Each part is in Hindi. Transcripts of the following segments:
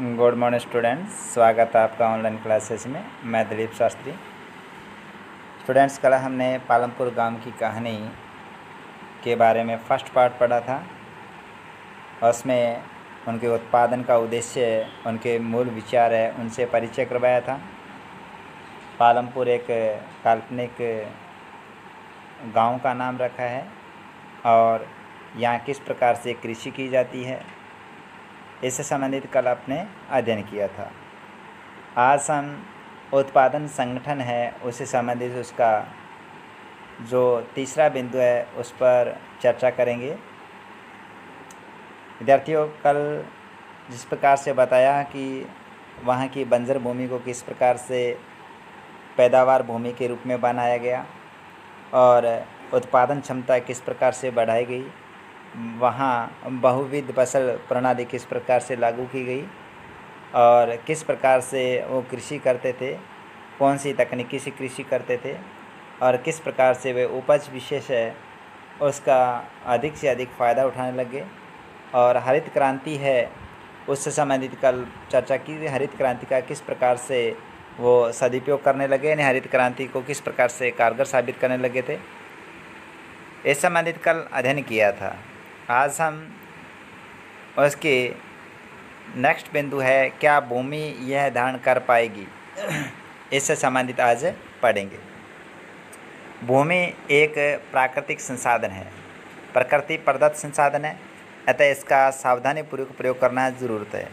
गुड मॉर्निंग स्टूडेंट्स स्वागत है आपका ऑनलाइन क्लासेस में मैं दिलीप शास्त्री स्टूडेंट्स कल हमने पालमपुर गांव की कहानी के बारे में फर्स्ट पार्ट पढ़ा था और उसमें उनके उत्पादन का उद्देश्य उनके मूल विचार है उनसे परिचय करवाया था पालमपुर एक काल्पनिक गांव का नाम रखा है और यहाँ किस प्रकार से कृषि की जाती है इससे संबंधित कल आपने अध्ययन किया था आज हम उत्पादन संगठन है उससे संबंधित उसका जो तीसरा बिंदु है उस पर चर्चा करेंगे विद्यार्थियों कल जिस प्रकार से बताया कि वहाँ की बंजर भूमि को किस प्रकार से पैदावार भूमि के रूप में बनाया गया और उत्पादन क्षमता किस प्रकार से बढ़ाई गई वहाँ बहुविध फसल प्रणाली किस प्रकार से लागू की गई और किस प्रकार से वो कृषि करते थे कौन सी तकनीकी से कृषि करते थे और किस प्रकार से वे उपज विशेष है उसका अधिक से अधिक फ़ायदा उठाने लगे और हरित क्रांति है उससे संबंधित कल चर्चा की हरित क्रांति का किस प्रकार से वो सदुपयोग करने लगे यानी हरित क्रांति को किस प्रकार से कारगर साबित करने लगे थे इस संबंधित कल अध्ययन किया था आज हम उसके नेक्स्ट बिंदु है क्या भूमि यह धारण कर पाएगी इससे संबंधित आज पढ़ेंगे भूमि एक प्राकृतिक संसाधन है प्रकृति प्रदत्त संसाधन है अतः इसका सावधानीपूर्वक प्रयोग करना ज़रूरत है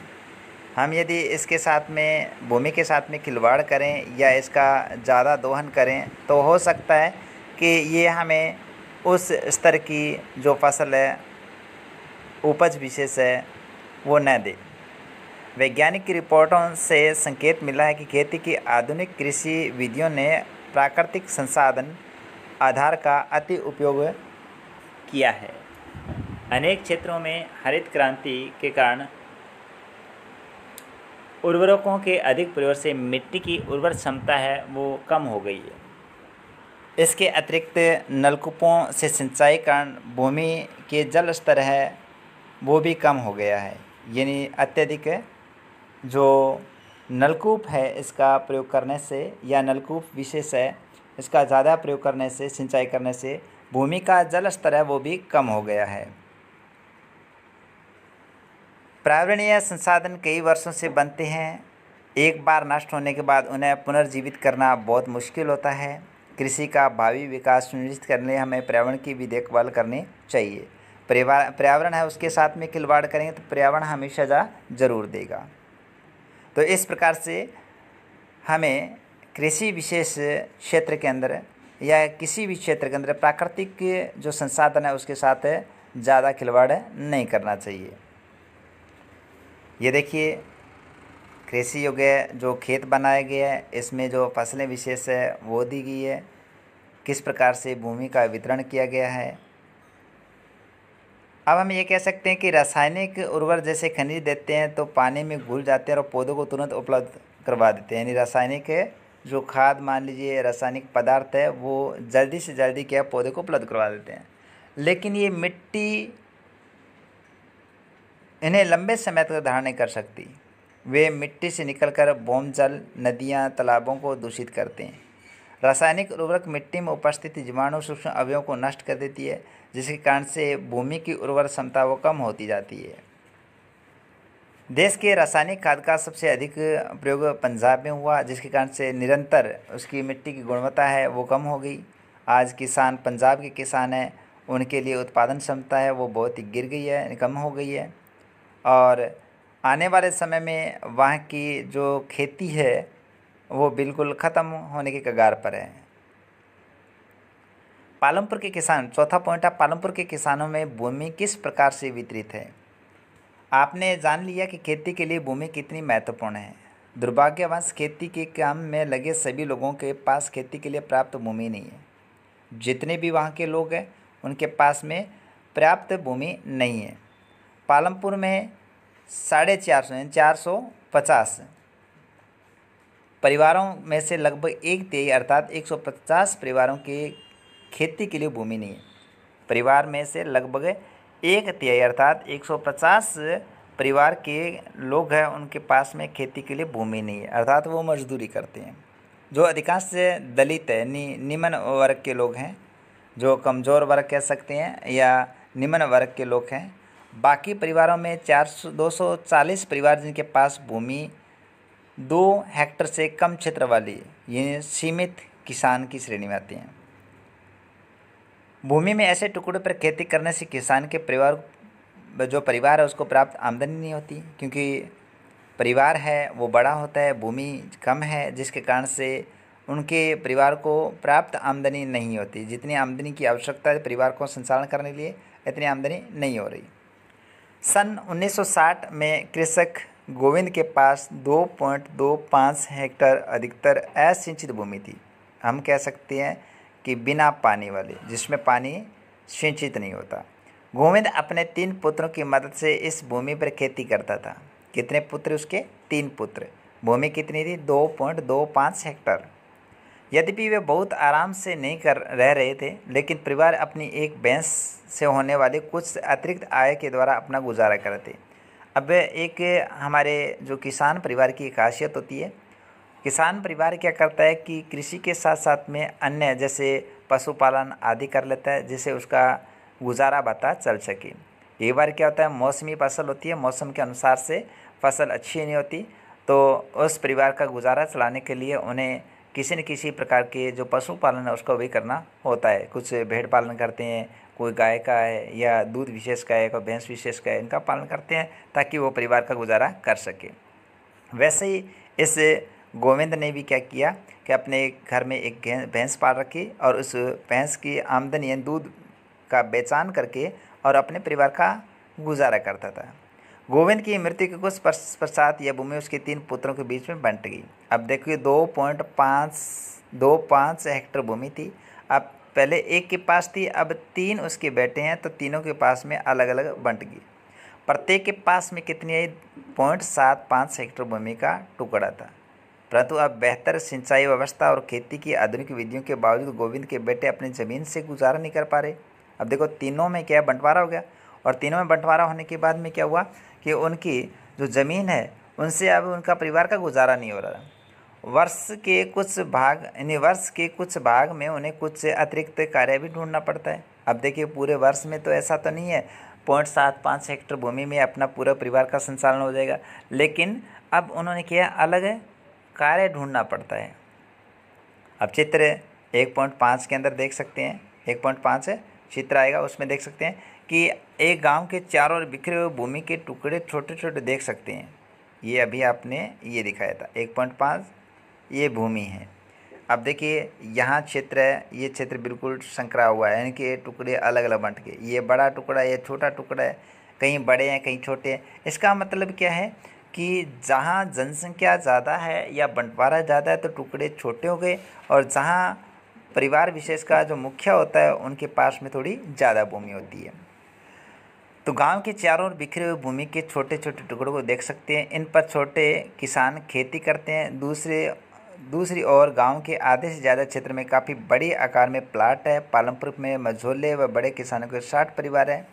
हम यदि इसके साथ में भूमि के साथ में खिलवाड़ करें या इसका ज़्यादा दोहन करें तो हो सकता है कि ये हमें उस स्तर की जो फसल है उपज विशेष है वो न दे वैज्ञानिक की रिपोर्टों से संकेत मिला है कि खेती की आधुनिक कृषि विधियों ने प्राकृतिक संसाधन आधार का अति उपयोग किया है अनेक क्षेत्रों में हरित क्रांति के कारण उर्वरकों के अधिक प्रयोग से मिट्टी की उर्वर क्षमता है वो कम हो गई है इसके अतिरिक्त नलकूपों से सिंचाई कारण भूमि के जल स्तर है वो भी कम हो गया है यानी अत्यधिक जो नलकूप है इसका प्रयोग करने से या नलकूप विशेष है इसका ज़्यादा प्रयोग करने से सिंचाई करने से भूमि का जल स्तर है वो भी कम हो गया है प्रावरणीय संसाधन कई वर्षों से बनते हैं एक बार नष्ट होने के बाद उन्हें पुनर्जीवित करना बहुत मुश्किल होता है कृषि का भावी विकास सुनिश्चित करने हमें पर्यावरण की भी देखभाल करनी चाहिए पर्यावरण है उसके साथ में खिलवाड़ करेंगे तो पर्यावरण हमें सजा ज़रूर देगा तो इस प्रकार से हमें कृषि विशेष क्षेत्र के अंदर या किसी भी क्षेत्र के अंदर प्राकृतिक जो संसाधन है उसके साथ ज़्यादा खिलवाड़ नहीं करना चाहिए ये देखिए कृषि योग्य जो खेत बनाए गए हैं इसमें जो फसलें विशेष है वो दी गई है किस प्रकार से भूमि का वितरण किया गया है अब हम ये कह सकते हैं कि रासायनिक उर्वर जैसे खनिज देते हैं तो पानी में घुल जाते हैं और पौधों को तुरंत उपलब्ध करवा देते हैं यानी रासायनिक है जो खाद मान लीजिए रासायनिक पदार्थ है वो जल्दी से जल्दी क्या पौधे को उपलब्ध करवा देते हैं लेकिन ये मिट्टी इन्हें लंबे समय तक धारण नहीं कर सकती वे मिट्टी से निकलकर बोम जल नदियाँ तालाबों को दूषित करते हैं रासायनिक उर्वरक मिट्टी में उपस्थित जीवाणु सूक्ष्म अवयवों को नष्ट कर देती है जिसके कारण से भूमि की उर्वर क्षमता वो कम होती जाती है देश के रासायनिक खाद का सबसे अधिक प्रयोग पंजाब में हुआ जिसके कारण से निरंतर उसकी मिट्टी की गुणवत्ता है वो कम हो गई आज किसान पंजाब के किसान हैं उनके लिए उत्पादन क्षमता है वो बहुत ही गिर गई है कम हो गई है और आने वाले समय में वहाँ की जो खेती है वो बिल्कुल ख़त्म होने के कगार पर है पालमपुर के किसान चौथा पॉइंट है पालमपुर के किसानों में भूमि किस प्रकार से वितरित है आपने जान लिया कि खेती के लिए भूमि कितनी महत्वपूर्ण है दुर्भाग्यवश खेती के काम में लगे सभी लोगों के पास खेती के लिए प्राप्त भूमि नहीं है जितने भी वहाँ के लोग हैं उनके पास में पर्याप्त भूमि नहीं है पालमपुर में साढ़े चार सौ चार सौ पचास परिवारों में से लगभग एक तेई अर्थात एक सौ पचास परिवारों के खेती के लिए भूमि नहीं है परिवार में से लगभग एक तिहाई अर्थात 150 परिवार के लोग हैं उनके पास में खेती के लिए भूमि नहीं है अर्थात वो मजदूरी करते हैं जो अधिकांश दलित है नि, निम्न वर्ग के लोग हैं जो कमज़ोर वर्ग कह सकते हैं या निम्न वर्ग के लोग हैं बाकी परिवारों में चार दो सौ चालीस परिवार जिनके पास भूमि दो हेक्टर से कम क्षेत्र वाली ये सीमित किसान की श्रेणी में आती हैं भूमि में ऐसे टुकड़ों पर खेती करने से किसान के परिवार जो परिवार है उसको प्राप्त आमदनी नहीं होती क्योंकि परिवार है वो बड़ा होता है भूमि कम है जिसके कारण से उनके परिवार को प्राप्त आमदनी नहीं होती जितनी आमदनी की आवश्यकता है परिवार को संचालन करने के लिए इतनी आमदनी नहीं हो रही सन 1960 में कृषक गोविंद के पास 2.25 हेक्टर अधिकतर असिंचित भूमि थी हम कह सकते हैं कि बिना पानी वाली जिसमें पानी सिंचित नहीं होता गोविंद अपने तीन पुत्रों की मदद से इस भूमि पर खेती करता था कितने पुत्र उसके तीन पुत्र भूमि कितनी थी दो पॉइंट दो पाँच हेक्टर यद्यपि वे बहुत आराम से नहीं कर रह रहे थे लेकिन परिवार अपनी एक भैंस से होने वाले कुछ अतिरिक्त आय के द्वारा अपना गुजारा करते अब एक हमारे जो किसान परिवार की खासियत होती है किसान परिवार क्या करता है कि कृषि के साथ साथ में अन्य जैसे पशुपालन आदि कर लेता है जिससे उसका गुजारा बता चल सके कई बार क्या होता है मौसमी फसल होती है मौसम के अनुसार से फसल अच्छी नहीं होती तो उस परिवार का गुजारा चलाने के लिए उन्हें किसी न किसी प्रकार के जो पशुपालन है उसको भी करना होता है कुछ भेड़ पालन करते हैं कोई गाय का है या दूध विशेष का है कोई भैंस विशेष का है इनका पालन करते हैं ताकि वो परिवार का गुजारा कर सके वैसे ही इस गोविंद ने भी क्या किया कि अपने घर में एक भैंस पाल रखी और उस भैंस की आमदनी यानी दूध का बेचान करके और अपने परिवार का गुजारा करता था गोविंद की मृत्यु के कुछ पश्चात यह भूमि उसके तीन पुत्रों के बीच में बंट गई अब देखिए दो पॉइंट पाँच दो पाँच हेक्टर भूमि थी अब पहले एक के पास थी अब तीन उसके बेटे हैं तो तीनों के पास में अलग अलग बंट गई प्रत्येक के पास में कितनी आई पॉइंट सात पाँच हेक्टर भूमि का टुकड़ा था परंतु अब बेहतर सिंचाई व्यवस्था और खेती की आधुनिक विधियों के बावजूद गोविंद के बेटे अपनी ज़मीन से गुजारा नहीं कर पा रहे अब देखो तीनों में क्या बंटवारा हो गया और तीनों में बंटवारा होने के बाद में क्या हुआ कि उनकी जो ज़मीन है उनसे अब उनका परिवार का गुजारा नहीं हो रहा वर्ष के कुछ भाग यानी वर्ष के कुछ भाग में उन्हें कुछ अतिरिक्त कार्य भी ढूंढना पड़ता है अब देखिए पूरे वर्ष में तो ऐसा तो नहीं है पॉइंट सात पाँच हेक्टर भूमि में अपना पूरा परिवार का संचालन हो जाएगा लेकिन अब उन्होंने किया अलग है कार्य ढूंढना पड़ता है अब चित्र एक पॉइंट पाँच के अंदर देख सकते हैं एक पॉइंट पाँच चित्र आएगा उसमें देख सकते हैं कि एक गांव के चारों ओर बिखरे हुए भूमि के टुकड़े छोटे छोटे देख सकते हैं ये अभी आपने ये दिखाया था एक पॉइंट पाँच ये भूमि है अब देखिए यहाँ क्षेत्र है ये क्षेत्र बिल्कुल संकरा हुआ है यानी कि ये टुकड़े अलग अलग बंट के ये बड़ा टुकड़ा ये छोटा टुकड़ा है कहीं बड़े हैं कहीं छोटे हैं इसका मतलब क्या है कि जहाँ जनसंख्या ज़्यादा है या बंटवारा ज़्यादा है तो टुकड़े छोटे हो गए और जहाँ परिवार विशेष का जो मुखिया होता है उनके पास में थोड़ी ज़्यादा भूमि होती है तो गांव के चारों ओर बिखरे हुए भूमि के छोटे छोटे टुकड़ों को देख सकते हैं इन पर छोटे किसान खेती करते हैं दूसरे दूसरी ओर गांव के आधे से ज़्यादा क्षेत्र में काफ़ी बड़े आकार में प्लाट है पालमपुर में मझोले व बड़े किसानों के साठ परिवार हैं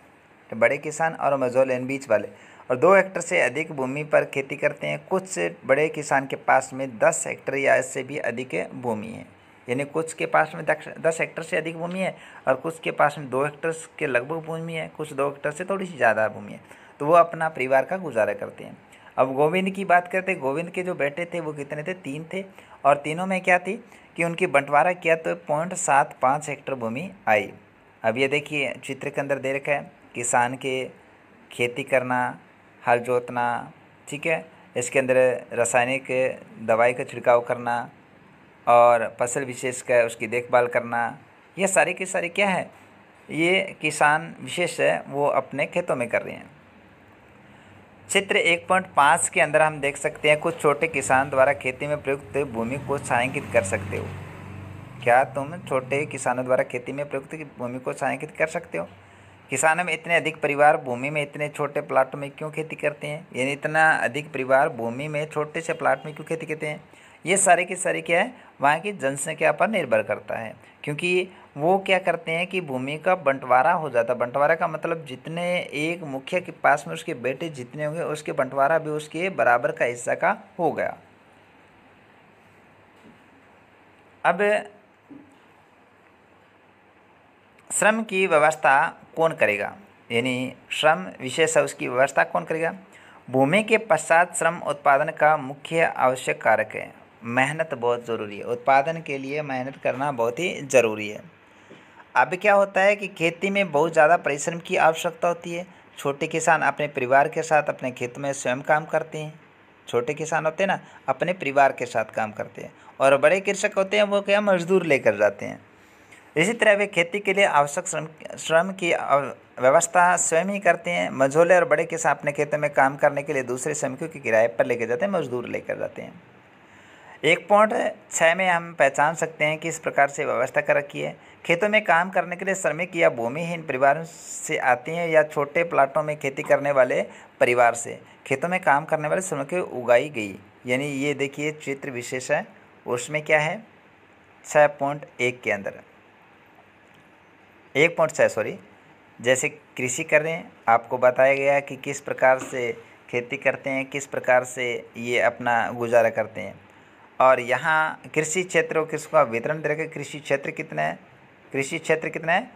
बड़े किसान और मझोले इन बीच वाले और दो हेक्टर से अधिक भूमि पर खेती करते हैं कुछ बड़े किसान के पास में दस हेक्टर या इससे भी अधिक भूमि है यानी कुछ के पास में दस हेक्टर से अधिक भूमि है और कुछ के पास में दो हेक्टर के लगभग भूमि है कुछ दो हेक्टर से थोड़ी सी ज़्यादा भूमि है तो वो अपना परिवार का गुजारा करते हैं अब गोविंद की बात करते गोविंद के जो बेटे थे वो कितने थे तीन थे और तीनों में क्या थी कि उनकी बंटवारा किया तो पॉइंट सात पाँच हेक्टर भूमि आई अब ये देखिए चित्र के अंदर दे रखा है किसान के खेती करना हल जोतना ठीक है इसके अंदर रासायनिक दवाई का छिड़काव करना और फसल विशेष का उसकी देखभाल करना यह सारी की सारी क्या है ये किसान विशेष है वो अपने खेतों में कर रहे हैं चित्र एक पॉइंट पाँच के अंदर हम देख सकते हैं कुछ छोटे किसान द्वारा खेती में प्रयुक्त भूमि को छायांकित कर सकते हो क्या तुम छोटे किसानों द्वारा खेती में प्रयुक्त भूमि को छायांकित कर सकते हो किसानों में इतने अधिक परिवार भूमि में इतने छोटे प्लाट में क्यों खेती करते हैं यानी इतना अधिक परिवार भूमि में छोटे से प्लाट में क्यों खेती करते हैं ये सारे के सारे क्या है वहाँ की जनसंख्या पर निर्भर करता है क्योंकि वो क्या करते हैं कि भूमि का बंटवारा हो जाता है बंटवारा का मतलब जितने एक मुखिया के पास में उसके बेटे जितने होंगे उसके बंटवारा भी उसके बराबर का हिस्सा का हो गया अब श्रम की व्यवस्था कौन करेगा यानी श्रम विशेष उसकी व्यवस्था कौन करेगा भूमि के पश्चात श्रम उत्पादन का मुख्य आवश्यक कारक है मेहनत बहुत ज़रूरी है उत्पादन के लिए मेहनत करना बहुत ही ज़रूरी है अब क्या होता है कि खेती में बहुत ज़्यादा परिश्रम की आवश्यकता होती है छोटे किसान अपने परिवार के साथ अपने खेत में स्वयं काम करते हैं छोटे किसान होते हैं ना अपने परिवार के साथ काम करते हैं और बड़े कृषक होते हैं वो क्या मजदूर लेकर जाते हैं इसी तरह वे खेती के लिए आवश्यक श्रम श्रम की व्यवस्था स्वयं ही करते हैं मझोले और बड़े किसान अपने खेतों में काम करने के लिए दूसरे श्रमिकों के किराए पर लेकर जाते हैं मजदूर लेकर जाते हैं एक पॉइंट छः में हम पहचान सकते हैं कि इस प्रकार से व्यवस्था कर रखी है खेतों में काम करने के लिए श्रमिक या भूमिहीन परिवारों से आते हैं या छोटे प्लाटों में खेती करने वाले परिवार से खेतों में काम करने वाले श्रमिक उगाई गई यानी ये देखिए चित्र विशेष है उसमें क्या है छः पॉइंट एक के अंदर एक पॉइंट छः सॉरी जैसे कृषि कर रहे हैं आपको बताया गया कि किस प्रकार से खेती करते हैं किस प्रकार से ये अपना गुजारा करते हैं और यहाँ कृषि क्षेत्र और किसका वितरण दे रखे कृषि क्षेत्र कितना है कृषि क्षेत्र कितना है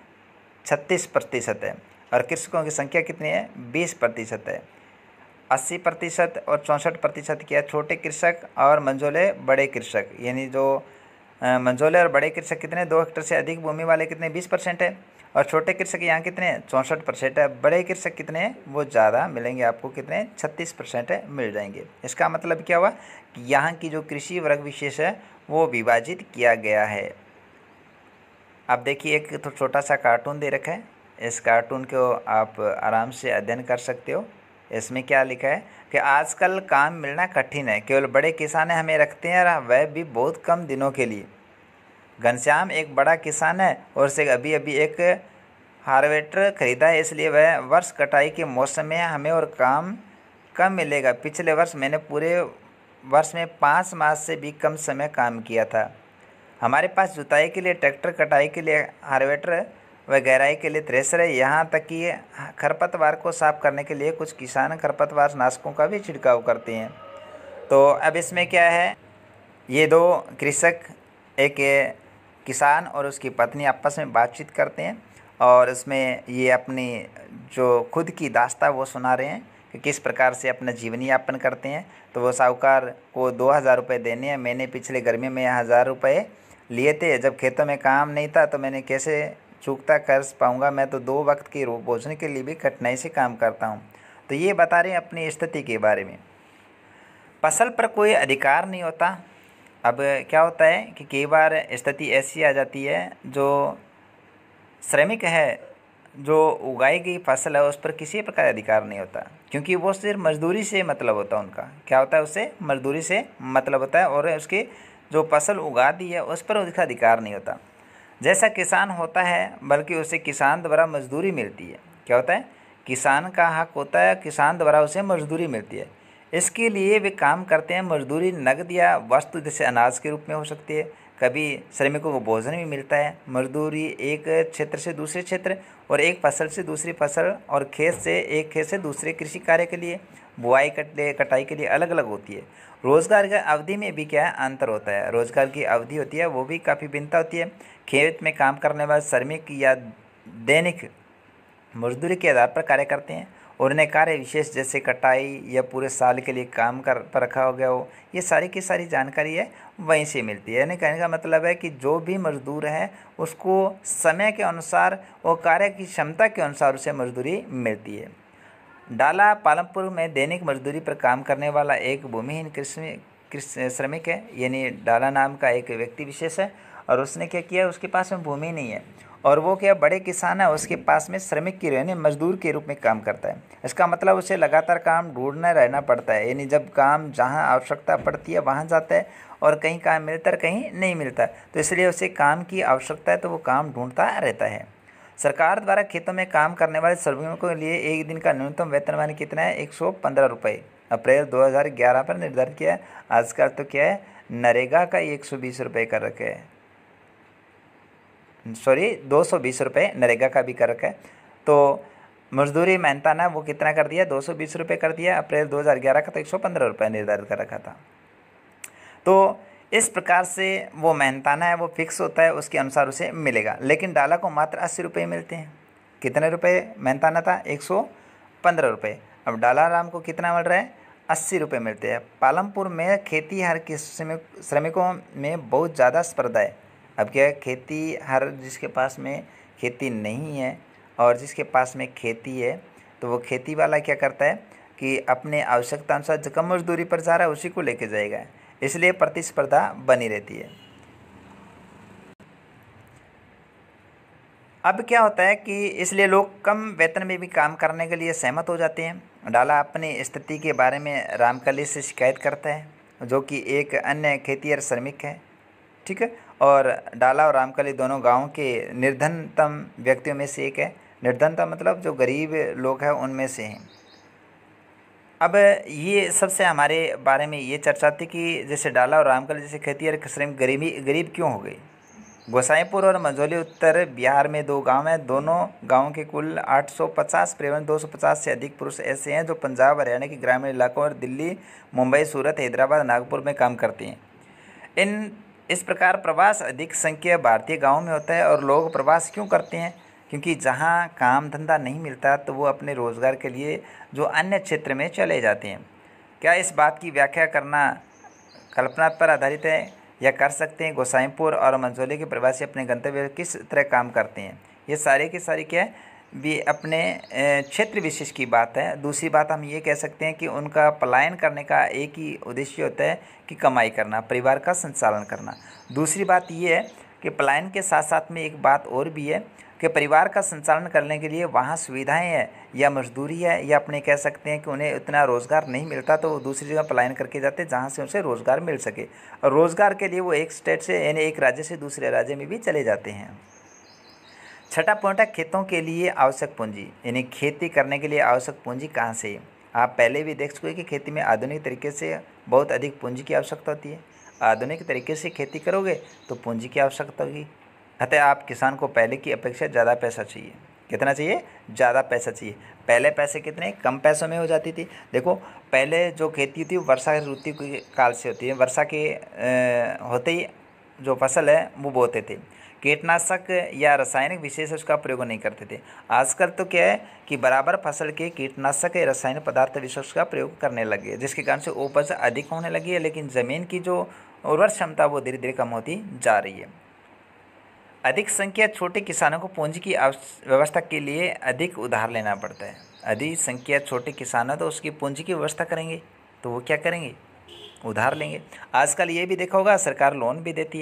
छत्तीस प्रतिशत है और कृषकों की संख्या कितनी है बीस प्रतिशत है अस्सी प्रतिशत और चौंसठ प्रतिशत क्या छोटे कृषक और मंझोले बड़े कृषक यानी जो मंझोले और बड़े कृषक कितने दो हेक्टर से अधिक भूमि वाले कितने बीस परसेंट है और छोटे कृषक यहाँ कितने चौंसठ परसेंट है बड़े कृषक कितने वो ज़्यादा मिलेंगे आपको कितने छत्तीस परसेंट मिल जाएंगे इसका मतलब क्या हुआ कि यहाँ की जो कृषि वर्ग विशेष है वो विभाजित किया गया है आप देखिए एक तो छोटा सा कार्टून दे रखा है इस कार्टून को आप आराम से अध्ययन कर सकते हो इसमें क्या लिखा है कि आजकल काम मिलना कठिन है केवल बड़े किसान हमें रखते हैं और वह भी बहुत कम दिनों के लिए घनश्याम एक बड़ा किसान है और उसे अभी अभी एक हार्वेस्टर खरीदा है इसलिए वह वर्ष कटाई के मौसम में हमें और काम कम मिलेगा पिछले वर्ष मैंने पूरे वर्ष में पाँच मास से भी कम समय काम किया था हमारे पास जुताई के लिए ट्रैक्टर कटाई के लिए हार्वेस्टर गहराई के लिए थ्रेसर है यहाँ तक कि खरपतवार को साफ करने के लिए कुछ किसान खरपतवार नाशकों का भी छिड़काव करते हैं तो अब इसमें क्या है ये दो कृषक एक किसान और उसकी पत्नी आपस में बातचीत करते हैं और इसमें ये अपनी जो खुद की दास्ता वो सुना रहे हैं कि किस प्रकार से अपना जीवन यापन करते हैं तो वो साहूकार को दो हज़ार रुपये देने हैं मैंने पिछले गर्मी में हज़ार रुपये लिए थे जब खेतों में काम नहीं था तो मैंने कैसे चूकता कर पाऊँगा मैं तो दो वक्त की भोजन के लिए भी कठिनाई से काम करता हूँ तो ये बता रहे हैं अपनी स्थिति के बारे में फसल पर कोई अधिकार नहीं होता अब क्या होता है कि कई बार स्थिति ऐसी आ जाती है जो श्रमिक है जो उगाई गई फसल है उस पर किसी प्रकार अधिकार नहीं होता क्योंकि वो सिर्फ मजदूरी से मतलब होता है उनका क्या होता है उसे मजदूरी से मतलब होता है और उसके जो फसल उगा दी है उस पर उसका अधिकार नहीं होता जैसा किसान होता है बल्कि उसे किसान द्वारा मजदूरी मिलती है क्या होता है किसान का हक होता है किसान द्वारा उसे मजदूरी मिलती है इसके लिए वे काम करते हैं मजदूरी नगद या वस्तु जैसे अनाज के रूप में हो सकती है कभी श्रमिकों को भोजन भी मिलता है मजदूरी एक क्षेत्र से दूसरे क्षेत्र और एक फसल से दूसरी फसल और खेत से एक खेत से दूसरे कृषि कार्य के लिए बुआई कटने कटाई के लिए अलग अलग होती है रोज़गार की अवधि में भी क्या है अंतर होता है रोज़गार की अवधि होती है वो भी काफ़ी भिन्नता होती है खेत में काम करने वाले श्रमिक या दैनिक मजदूरी के आधार पर कार्य करते हैं और उन्हें कार्य विशेष जैसे कटाई या पूरे साल के लिए काम कर पर रखा हो गया हो ये सारी की सारी जानकारी है वहीं से मिलती है यानी कहने का मतलब है कि जो भी मजदूर है उसको समय के अनुसार और कार्य की क्षमता के अनुसार उसे मजदूरी मिलती है डाला पालमपुर में दैनिक मजदूरी पर काम करने वाला एक भूमिहीन कृषि श्रमिक है यानी डाला नाम का एक व्यक्ति विशेष है और उसने क्या किया उसके पास में भूमि नहीं है और वो क्या बड़े किसान है उसके पास में श्रमिक के यानी मजदूर के रूप में काम करता है इसका मतलब उसे लगातार काम ढूंढना रहना पड़ता है यानी जब काम जहाँ आवश्यकता पड़ती है वहाँ जाता है और कहीं काम मिलता है कहीं नहीं मिलता तो इसलिए उसे काम की आवश्यकता है तो वो काम ढूंढता रहता है सरकार द्वारा खेतों में काम करने वाले श्रमिकों के लिए एक दिन का न्यूनतम वेतन मान कितना है एक सौ पंद्रह रुपये अप्रैल 2011 पर निर्धारित किया है आजकल तो क्या है नरेगा का एक सौ बीस रुपये कर रखे है सॉरी दो सौ बीस रुपये नरेगा का भी कर रखा है तो मजदूरी मेहनताना वो कितना कर दिया दो सौ बीस रुपये कर दिया अप्रैल 2011 का तो एक सौ पंद्रह रुपये निर्धारित कर रखा था तो इस प्रकार से वो मेहनताना है वो फिक्स होता है उसके अनुसार उसे मिलेगा लेकिन डाला को मात्र अस्सी रुपये मिलते हैं कितने रुपये मेहनताना था एक सौ पंद्रह रुपये अब डाला राम को कितना मिल रहा है अस्सी रुपये मिलते हैं पालमपुर में खेती हर के श्रमिकों में बहुत ज़्यादा स्पर्धा है अब क्या है खेती हर जिसके पास में खेती नहीं है और जिसके पास में खेती है तो वो खेती वाला क्या करता है कि अपने आवश्यकता अनुसार जो कम मजदूरी पर जा रहा है उसी को लेके जाएगा इसलिए प्रतिस्पर्धा बनी रहती है अब क्या होता है कि इसलिए लोग कम वेतन में भी काम करने के लिए सहमत हो जाते हैं डाला अपनी स्थिति के बारे में रामकली से शिकायत करता है जो कि एक अन्य और श्रमिक है ठीक है और डाला और रामकली दोनों गांव के निर्धनतम व्यक्तियों में से एक है निर्धनता मतलब जो गरीब लोग हैं उनमें से हैं अब ये सबसे हमारे बारे में ये चर्चा थी कि जैसे डाला और रामकल जैसे खेती और खसरे में गरीबी गरीब क्यों हो गई गोसाईपुर और मंझोली उत्तर बिहार में दो गांव हैं दोनों गांवों के कुल 850 प्रेवन दो से अधिक पुरुष ऐसे हैं जो पंजाब हरियाणा के ग्रामीण इलाकों और दिल्ली मुंबई सूरत हैदराबाद नागपुर में काम करते हैं इन इस प्रकार प्रवास अधिक संख्या भारतीय गाँव में होता है और लोग प्रवास क्यों करते हैं क्योंकि जहाँ काम धंधा नहीं मिलता तो वो अपने रोज़गार के लिए जो अन्य क्षेत्र में चले जाते हैं क्या इस बात की व्याख्या करना कल्पना पर आधारित है या कर सकते हैं गोसाईपुर और मंजोली के प्रवासी अपने गंतव्य किस तरह काम करते हैं ये सारे के सारे क्या भी अपने क्षेत्र विशेष की बात है दूसरी बात हम ये कह सकते हैं कि उनका पलायन करने का एक ही उद्देश्य होता है कि कमाई करना परिवार का संचालन करना दूसरी बात ये है कि पलायन के साथ साथ में एक बात और भी है कि परिवार का संचालन करने के लिए वहाँ सुविधाएं हैं या मजदूरी है या अपने कह सकते हैं कि उन्हें इतना रोज़गार नहीं मिलता तो वो दूसरी जगह पलायन करके जाते हैं जहाँ से उनसे रोज़गार मिल सके और रोज़गार के लिए वो एक स्टेट से यानी एक राज्य से दूसरे राज्य में भी चले जाते हैं छठा पॉइंट है खेतों के लिए आवश्यक पूंजी यानी खेती करने के लिए आवश्यक पूंजी कहाँ से आप पहले भी देख चुके कि खेती में आधुनिक तरीके से बहुत अधिक पूंजी की आवश्यकता होती है आधुनिक तरीके से खेती करोगे तो पूंजी की आवश्यकता होगी अतः आप किसान को पहले की अपेक्षा ज़्यादा पैसा चाहिए कितना चाहिए ज़्यादा पैसा चाहिए पहले पैसे कितने कम पैसों में हो जाती थी देखो पहले जो खेती होती है वर्षा ऋतु के काल से होती है वर्षा के होते ही जो फसल है वो बोते थे कीटनाशक या रासायनिक विशेष उसका प्रयोग नहीं करते थे आजकल तो क्या है कि बराबर फसल के कीटनाशक या रासायनिक पदार्थ विशेष का प्रयोग करने लगे जिसके कारण से उपज अधिक होने लगी है लेकिन ज़मीन की जो उर्वर क्षमता वो धीरे धीरे कम होती जा रही है अधिक संख्या छोटे किसानों को पूंजी की व्यवस्था के लिए अधिक उधार लेना पड़ता है अधिक संख्या छोटे किसान है तो उसकी पूंजी की व्यवस्था करेंगे तो वो क्या करेंगे उधार लेंगे आजकल ये भी देखा होगा सरकार लोन भी देती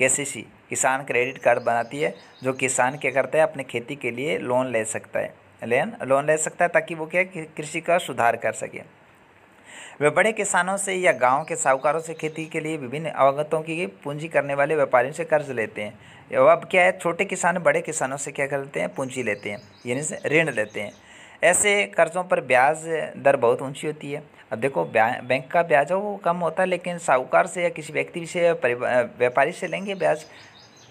है सी किसान क्रेडिट कार्ड बनाती है जो किसान क्या करता है अपने खेती के लिए लोन ले सकता है लेन लोन ले सकता है ताकि वो क्या कृषि का सुधार कर सके वे बड़े किसानों से या गांव के साहूकारों से खेती के लिए विभिन्न अवगतों की पूंजी करने वाले व्यापारियों से कर्ज लेते हैं अब क्या है छोटे किसान बड़े किसानों से क्या करते हैं पूंजी लेते हैं यानी से ऋण लेते हैं ऐसे कर्ज़ों पर ब्याज दर बहुत ऊंची होती है अब देखो बैंक का ब्याज है वो कम होता है लेकिन साहूकार से या किसी व्यक्ति से व्यापारी से लेंगे ब्याज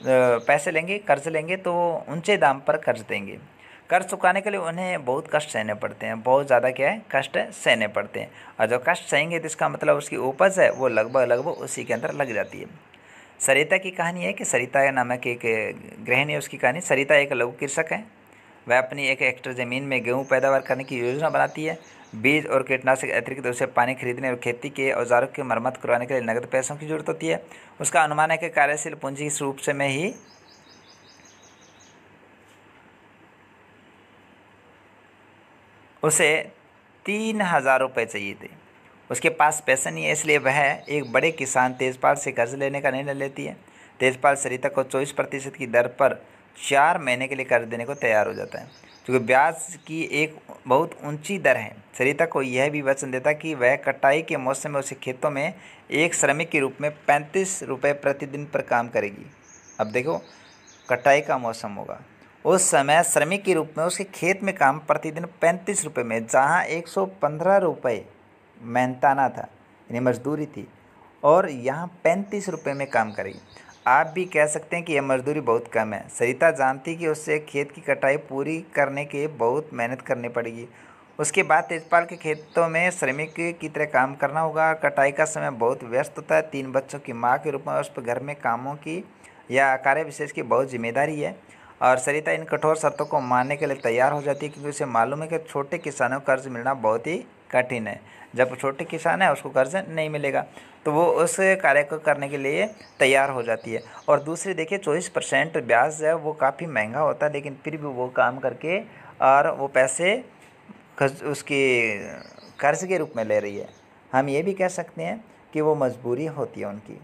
पैसे लेंगे कर्ज लेंगे तो ऊंचे दाम पर कर्ज देंगे कर्ज चुकाने के लिए उन्हें बहुत कष्ट सहने पड़ते हैं बहुत ज़्यादा क्या है कष्ट सहने पड़ते हैं और जो कष्ट सहेंगे तो इसका मतलब उसकी उपज है वो लगभग लगभग उसी के अंदर लग जाती है सरिता की कहानी है कि सरिता नामक एक गृहिणी है उसकी कहानी सरिता एक लघु कृषक है वह अपनी एक एक्टर ज़मीन में गेहूं पैदावार करने की योजना बनाती है बीज और कीटनाशक अतिरिक्त उसे पानी खरीदने और खेती के औजारों की मरम्मत करवाने के लिए नगद पैसों की जरूरत होती है उसका अनुमान है कि कार्यशील पूंजी इस रूप से में ही उसे तीन हज़ार रुपये चाहिए थे उसके पास पैसा नहीं है इसलिए वह एक बड़े किसान तेजपाल से कर्ज लेने का निर्णय लेती है तेजपाल सरिता को चौबीस प्रतिशत की दर पर चार महीने के लिए कर्ज देने को तैयार हो जाता है क्योंकि ब्याज की एक बहुत ऊंची दर है सरिता को यह भी वचन देता कि वह कटाई के मौसम में उसे खेतों में एक श्रमिक के रूप में पैंतीस रुपये प्रतिदिन पर काम करेगी अब देखो कटाई का मौसम होगा उस समय श्रमिक के रूप में उसके खेत में काम प्रतिदिन पैंतीस रुपये में जहाँ एक सौ पंद्रह रुपये मेहनताना था यानी मजदूरी थी और यहाँ पैंतीस रुपये में काम करेगी आप भी कह सकते हैं कि यह मजदूरी बहुत कम है सरिता जानती कि उससे खेत की कटाई पूरी करने के बहुत मेहनत करनी पड़ेगी उसके बाद तेजपाल के खेतों में श्रमिक की तरह काम करना होगा कटाई का समय बहुत व्यस्त होता है तीन बच्चों की माँ के रूप में उस घर में कामों की या कार्य विशेष की बहुत जिम्मेदारी है और सरिता इन कठोर शर्तों को मानने के लिए तैयार हो जाती है क्योंकि उसे मालूम है कि छोटे किसानों को कर्ज मिलना बहुत ही कठिन है जब छोटे किसान है उसको कर्ज नहीं मिलेगा तो वो उस कार्य को करने के लिए तैयार हो जाती है और दूसरी देखिए चौबीस परसेंट ब्याज है वो काफ़ी महंगा होता है लेकिन फिर भी वो काम करके और वो पैसे उसके कर्ज के रूप में ले रही है हम ये भी कह सकते हैं कि वो मजबूरी होती है उनकी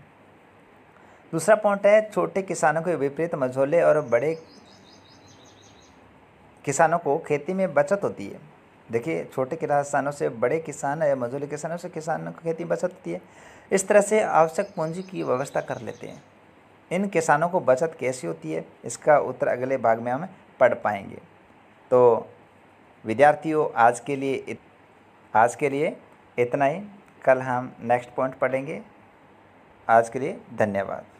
दूसरा पॉइंट है छोटे किसानों के विपरीत मझोले और बड़े किसानों को खेती में बचत होती है देखिए छोटे किसानों से बड़े किसान या मजदूरी किसानों से किसानों की खेती बचत होती है इस तरह से आवश्यक पूंजी की व्यवस्था कर लेते हैं इन किसानों को बचत कैसी होती है इसका उत्तर अगले भाग में हम पढ़ पाएंगे तो विद्यार्थियों आज के लिए इत, आज के लिए इतना ही कल हम नेक्स्ट पॉइंट पढ़ेंगे आज के लिए धन्यवाद